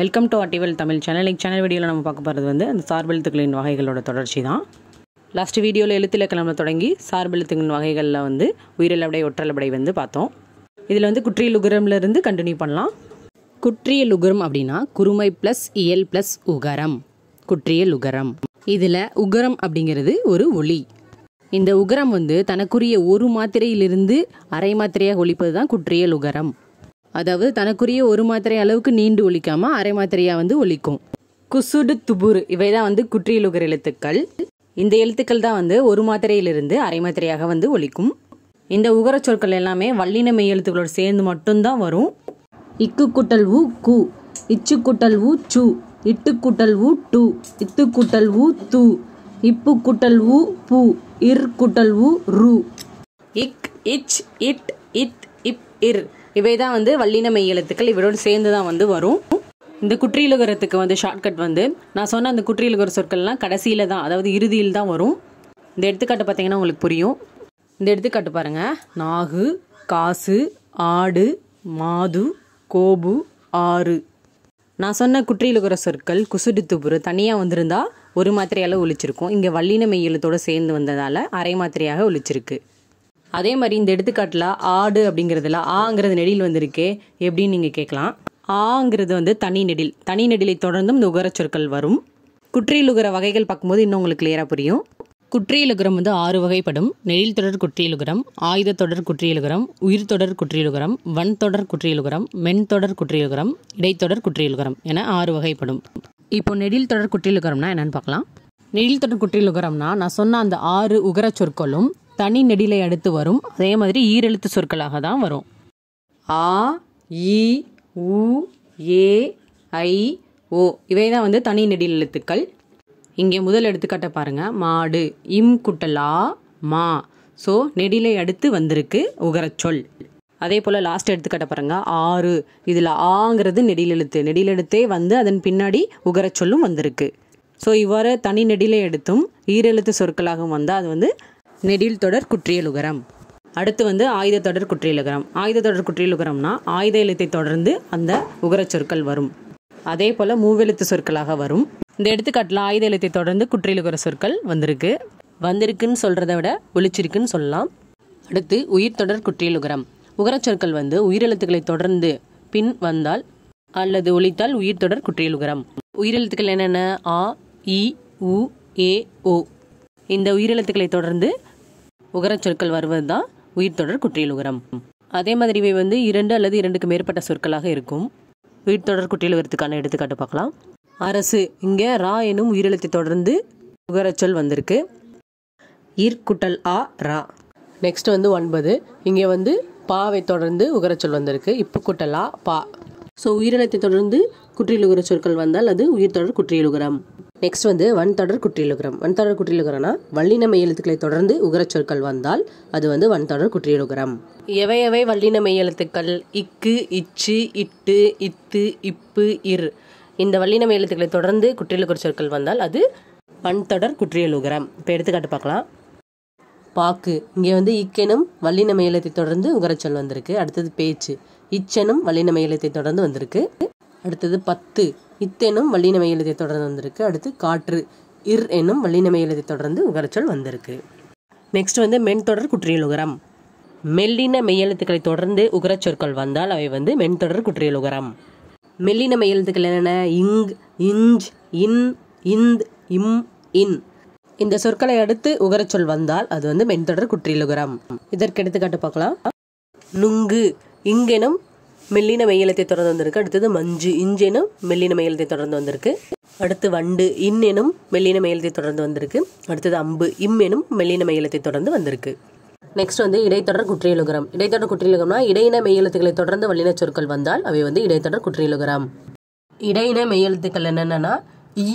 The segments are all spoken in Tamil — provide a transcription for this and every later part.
வெல்கம் டு அட்டிவல் தமிழ் சேனல் இங்கே சேனல் வீடியோவில் நம்ம பார்க்க போகிறது வந்து அந்த சார்பெழுத்துக்களின் வகைகளோட தொடர்ச்சி தான் லாஸ்ட் வீடியோவில் எழுத்திலக்கணம்ல தொடங்கி சார்பெழுத்துகளின் வகைகளில் வந்து உயிரிழப்படை ஒற்றலப்படை வந்து பார்த்தோம் இதில் வந்து குற்றியல் உகரம்லேருந்து கண்டினியூ பண்ணலாம் குற்றியல் உகரம் அப்படின்னா குறுமை ப்ளஸ் இயல் ப்ளஸ் உகரம் குற்றியல் உகரம் இதில் உகரம் அப்படிங்கிறது ஒரு ஒளி இந்த உகரம் வந்து தனக்குரிய ஒரு மாத்திரையிலிருந்து அரை மாத்திரையாக ஒழிப்பது தான் குற்றியல் உகரம் அதாவது தனக்குரிய ஒரு மாத்திரை அளவுக்கு நீண்டு ஒழிக்காமல் அரை மாத்திரையாக வந்து ஒழிக்கும் குசுடு துபுரு இவை தான் வந்து குற்றியலுகர் எழுத்துக்கள் இந்த எழுத்துக்கள் தான் வந்து ஒரு மாத்திரையிலிருந்து அரை மாத்திரையாக வந்து ஒழிக்கும் இந்த உகர சொற்கள் எல்லாமே வல்லின மெய் எழுத்துக்களோடு சேர்ந்து மட்டும்தான் வரும் இக்கு குட்டல் ஊ கு இச்சு குட்டல் ஊ சு இட்டு குட்டல் ஊ டு இத்து குட்டல் ஊ து இப்பு குட்டல் ஊ பூ இர் குட்டல் ஊ ரு இக் இச் இட் இட் இப் இர் இவை தான் வந்து வல்லின மெய் எழுத்துக்கள் இவரோடு சேர்ந்து தான் வந்து வரும் இந்த குற்றியலுகரத்துக்கு வந்து ஷார்ட்கட் வந்து நான் சொன்ன அந்த குற்றியலுகர சொற்கள்லாம் கடைசியில் தான் அதாவது இறுதியில் தான் வரும் இந்த எடுத்துக்காட்டு பார்த்தீங்கன்னா உங்களுக்கு புரியும் இந்த எடுத்துக்காட்டு பாருங்கள் நாகு காசு ஆடு மாது கோபு ஆறு நான் சொன்ன குற்றியலுகர சொற்கள் குசுடு தனியாக வந்திருந்தால் ஒரு மாத்திரையால் ஒழிச்சிருக்கும் இங்கே வல்லின மெய்யலத்தோடு சேர்ந்து வந்ததால் அரை மாத்திரையாக ஒழிச்சிருக்கு அதே மாதிரி இந்த எடுத்துக்காட்டில் ஆடு அப்படிங்கிறதுல ஆங்கிறது நெடில் வந்திருக்கே எப்படின்னு நீங்கள் கேட்கலாம் ஆங்கிறது வந்து தனி நெடில் தனி நெடிலை தொடர்ந்தும் இந்த உகரச்சொற்கள் வரும் குற்றியலுகர வகைகள் பார்க்கும்போது இன்னும் உங்களுக்கு கிளியராக புரியும் குற்றியலுகரம் வந்து ஆறு வகைப்படும் நெழில் தொடர் குற்றியலுகரம் ஆயுத தொடர் குற்றியலுகரம் உயிர் தொடர் குற்றியலுகரம் வன் தொடர் குற்றியலுகரம் மென் தொடர் குற்றியலுகரம் இடைத்தொடர் குற்றியலுகரம் என ஆறு வகைப்படும் இப்போ நெடில் தொடர் குற்றியலுகரம்னா என்னென்னு பார்க்கலாம் நெழில் தொடர் குற்றியலுகரம்னா நான் சொன்ன அந்த ஆறு உகர சொற்களும் தனி நெடிலை அடுத்து வரும் அதே மாதிரி ஈரெழுத்து சொற்களாக தான் வரும் ஆ இ உ ஏ ஐ ஓ இவை தான் வந்து தனி நெடில் எழுத்துக்கள் இங்கே முதல் எடுத்துக்காட்ட பாருங்கள் மாடு இம் குட்டலா மா ஸோ நெடிலை அடுத்து வந்திருக்கு உகரச்சொல் அதே போல் லாஸ்ட் எடுத்துக்காட்ட பாருங்கள் ஆறு இதில் ஆங்கிறது நெடிலெழுத்து நெடிலெழுத்தே வந்து அதன் பின்னாடி உகரச்சொல்லும் வந்திருக்கு ஸோ இவ்வாறு தனி நெடிலை எடுத்தும் ஈரெழுத்து சொற்களாகவும் வந்தால் அது வந்து நெடில் தொடர் குற்றியலுகரம் அடுத்து வந்து ஆயுத தொடர் குற்றியலுகரம் ஆயுத தொடர் குற்றியலுகரம்னா ஆயுத எழுத்தை தொடர்ந்து அந்த உகர சொற்கள் வரும் அதே போல் மூவெழுத்து சொற்களாக வரும் இந்த எடுத்துக்காட்டில் ஆயுத எழுத்தை தொடர்ந்து குற்றியலுகர சொற்கள் வந்திருக்கு வந்திருக்குன்னு சொல்கிறத விட ஒழிச்சிருக்குன்னு சொல்லலாம் அடுத்து உயிர் தொடர் குற்றியலுகரம் சொற்கள் வந்து உயிரெழுத்துக்களை தொடர்ந்து பின் வந்தால் அல்லது ஒழித்தால் உயிர் தொடர் குற்றியலுகரம் உயிரெழுத்துக்கள் என்னென்ன ஆ இ உ ஏ ஓ இந்த உயிரெழுத்துக்களை தொடர்ந்து உகரச் சொற்கள் வருவது தான் உயிர்த்தொடர் குற்றியல் உகரம் அதே மாதிரி இவை வந்து இரண்டு அல்லது இரண்டுக்கு மேற்பட்ட சொற்களாக இருக்கும் தொடர் குற்றியல் உகரத்துக்கான எடுத்துக்காட்டு பார்க்கலாம் அரசு இங்கே ரா எனும் உயிரெழுத்தை தொடர்ந்து உகரச்சொல் வந்திருக்கு ஈர்க்குட்டல் ஆ ரா நெக்ஸ்ட் வந்து ஒன்பது இங்கே வந்து பாவை தொடர்ந்து உகரச்சொல் வந்திருக்கு இப்பு குட்டலா பா ஸோ உயிரினத்தை தொடர்ந்து குற்றியலுகர சொற்கள் வந்தால் அது உயிர் தொடர் குற்றியலுகரம் நெக்ஸ்ட் வந்து வன் தொடர் குற்றியலுகரம் வன் தொடர் குற்றியலுகரம்னா வள்ளின எழுத்துக்களை தொடர்ந்து உகரச்சொற்கள் வந்தால் அது வந்து வன் தொடர் குற்றியலுகரம் எவை எவை வள்ளின எழுத்துக்கள் இக்கு இச்சு இட்டு இத்து இப்பு இர் இந்த வள்ளின எழுத்துக்களை தொடர்ந்து குற்றியலுகர் சொற்கள் வந்தால் அது வன்தொடர் குற்றியலுகரம் இப்போ எடுத்துக்காட்டு பார்க்கலாம் பாக்கு இங்கே வந்து இக்கெனும் வல்லின மேலத்தை தொடர்ந்து உகரச்சொல் வந்திருக்கு அடுத்தது பேச்சு இச்சனும் வல்லின மேலத்தை தொடர்ந்து வந்திருக்கு அடுத்தது பத்து இத்தெனும் வள்ளினமை எழுத்தை தொடர்ந்து வந்திருக்கு அடுத்து காற்று இர் என்னும் வள்ளினமை எழுதிய தொடர்ந்து உகரச்சொல் வந்திருக்கு நெக்ஸ்ட் வந்து மென் தொடர் குற்றியல் உகரம் மெல்லின மெய்யெழுத்துக்களை தொடர்ந்து உகரச்சொற்கள் வந்தால் அவை வந்து மென் தொடர் குற்றியல் உகரம் மெல்லின மெய்யெழுத்துக்கள் என்னென்ன இங் இஞ்ச் இன் இந்த் இம் இன் இந்த சொற்களை அடுத்து உகரச்சொல் வந்தால் அது வந்து மென்தொடர் குற்றியலுகரம் இதற்கு எடுத்துக்காட்டு பார்க்கலாம் நுங்கு இங்கெனும் மெல்லின மெய்யலத்தை தொடர்ந்து வந்திருக்கு அடுத்தது மஞ்சு இஞ்செனும் மெல்லின மெய்யலத்தை தொடர்ந்து வந்திருக்கு அடுத்து வண்டு இன் எனும் மெல்லின மெய்யலத்தை தொடர்ந்து வந்திருக்கு அடுத்தது அம்பு இம் எனும் மெல்லின மெய்யலத்தை தொடர்ந்து வந்திருக்கு நெக்ஸ்ட் வந்து இடைத்தொடர் குற்றியலுகரம் இடைத்தொடர் குற்றியலுகரம்னா இடையின மெய்யெழுத்துக்களை தொடர்ந்து வல்லின சொற்கள் வந்தால் அவை வந்து இடைத்தொடர் குற்றியலுகரம் இடையின மெய்யெழுத்துக்கள் என்னென்னா இ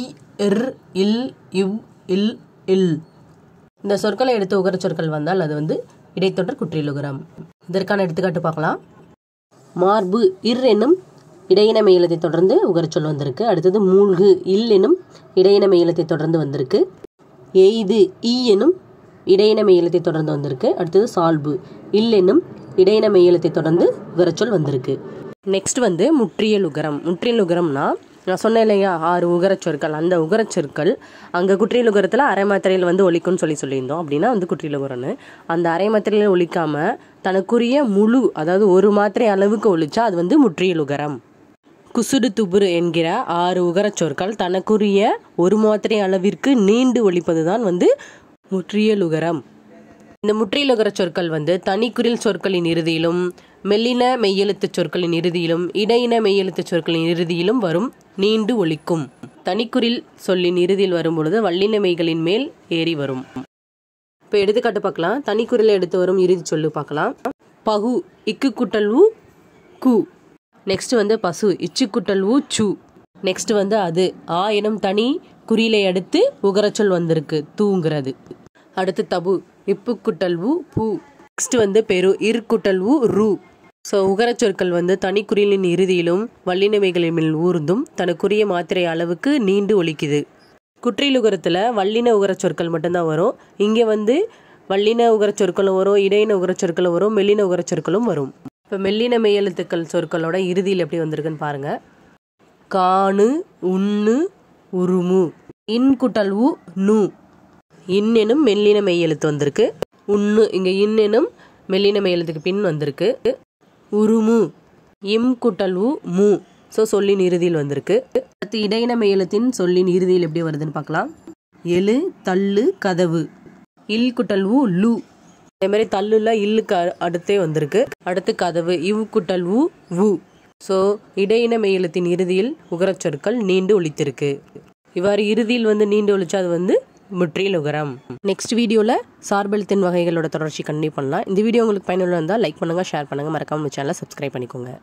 இர் இல் இவ் இல் இல் இந்த சொற்களை எடுத்து உகர சொற்கள் வந்தால் அது வந்து இடைத்தொடர் குற்றியலுகரம் இதற்கான எடுத்துக்காட்டு பார்க்கலாம் மார்பு இர் எனும் இடையின மேலத்தை தொடர்ந்து உகரச்சொல் வந்திருக்கு அடுத்தது மூழ்கு இல் எனும் இடையின மேலத்தை தொடர்ந்து வந்திருக்கு எய்து ஈ எனும் இடையின மேலத்தை தொடர்ந்து வந்திருக்கு அடுத்தது சால்பு இல் எனும் இடையின மேலத்தை தொடர்ந்து உகரச்சொல் வந்திருக்கு நெக்ஸ்ட் வந்து முற்றியல் உகரம் முற்றியல் உகரம்னா நான் சொன்னேன் இல்லையா ஆறு உகரச்சொற்கள் அந்த உகரச்சொற்கள் அங்கே அரை மாத்திரையில் வந்து ஒழிக்கும்னு சொல்லி சொல்லியிருந்தோம் அப்படின்னா வந்து உகரன்னு அந்த அரை மாத்திரையில் ஒழிக்காமல் தனக்குரிய முழு அதாவது ஒரு மாத்திரை அளவுக்கு ஒழிச்சா அது வந்து முற்றியலுகரம் குசுடு துபுரு என்கிற ஆறு உகரச்சொற்கள் தனக்குரிய ஒரு மாத்திரை அளவிற்கு நீண்டு ஒழிப்பது தான் வந்து முற்றியலுகரம் இந்த முற்றியலுகர சொற்கள் வந்து தனிக்குரில் சொற்களின் இறுதியிலும் மெல்லின மெய்யெழுத்துச் சொற்களின் இறுதியிலும் இடையின மெய்யெழுத்துச் சொற்களின் இறுதியிலும் வரும் நீண்டு ஒழிக்கும் தனிக்குறில் சொல்லின் இறுதியில் வரும்பொழுது வல்லின மெய்களின் மேல் ஏறி வரும் இப்போ எடுத்துக்காட்டு பார்க்கலாம் தனிக்குறில் எடுத்து வரும் இறுதி சொல்லு பார்க்கலாம் பகு இக்கு குட்டல் ஊ கு நெக்ஸ்ட் வந்து பசு இச்சு குட்டல் ஊ சு நெக்ஸ்ட் வந்து அது ஆ எனும் தனி குறியிலை அடுத்து உகரச்சொல் வந்திருக்கு தூங்கிறது அடுத்து தபு இப்பு குட்டல் ஊ பூ நெக்ஸ்ட் வந்து பெரு இரு குட்டல் ஊ ரூ ஸோ உகரச்சொற்கள் வந்து தனிக்குரியலின் இறுதியிலும் வல்லினவைகளின் ஊர்ந்தும் தனக்குரிய மாத்திரை அளவுக்கு நீண்டு ஒழிக்குது குற்றிலுகரத்தில் வல்லின உகரச்சொற்கள் மட்டும்தான் வரும் இங்கே வந்து வல்லின உகரச்சொற்களும் வரும் இடையின உகரச்சொற்களும் வரும் மெல்லின உகரச்சொற்களும் வரும் இப்போ மெல்லின மெய்யெழுத்துக்கள் சொற்களோட இறுதியில் எப்படி வந்திருக்குன்னு பாருங்கள் காணு உண்ணு உருமு இன் குட்டல் உ நு இன் மெல்லின மெல்லின மெய்யெழுத்து வந்திருக்கு உண்ணு இங்கே இன்னெனும் மெல்லின மெல்லின மெய்யெழுத்துக்கு பின் வந்திருக்கு உருமு இம் குட்டல் உ மு ஸோ சொல்லின் இறுதியில் வந்திருக்கு அடுத்து இடையின மேலத்தின் சொல்லின் இறுதியில் எப்படி வருதுன்னு பார்க்கலாம் எழு தள்ளு கதவு இல் குட்டல் உ லு அதே மாதிரி தள்ளுல இல்லுக்கு அடுத்தே வந்திருக்கு அடுத்து கதவு இவ் குட்டல் உ உ ஸோ இடையின மேலத்தின் இறுதியில் உகரச்சொற்கள் நீண்டு ஒழித்திருக்கு இவ்வாறு இறுதியில் வந்து நீண்டு ஒழிச்சா அது வந்து முற்றிலுகரம் நெக்ஸ்ட் வீடியோவில் சார்பெழுத்தின் வகைகளோட தொடர்ச்சி கண்டினியூ பண்ணலாம் இந்த வீடியோ உங்களுக்கு பயனுள்ள இருந்தால் லைக் பண்ணுங்கள் ஷேர் பண்ணுங்கள் மறக்காமல் சேனலை சப்ஸ்கிரைப் பண்ணிக்கோங்க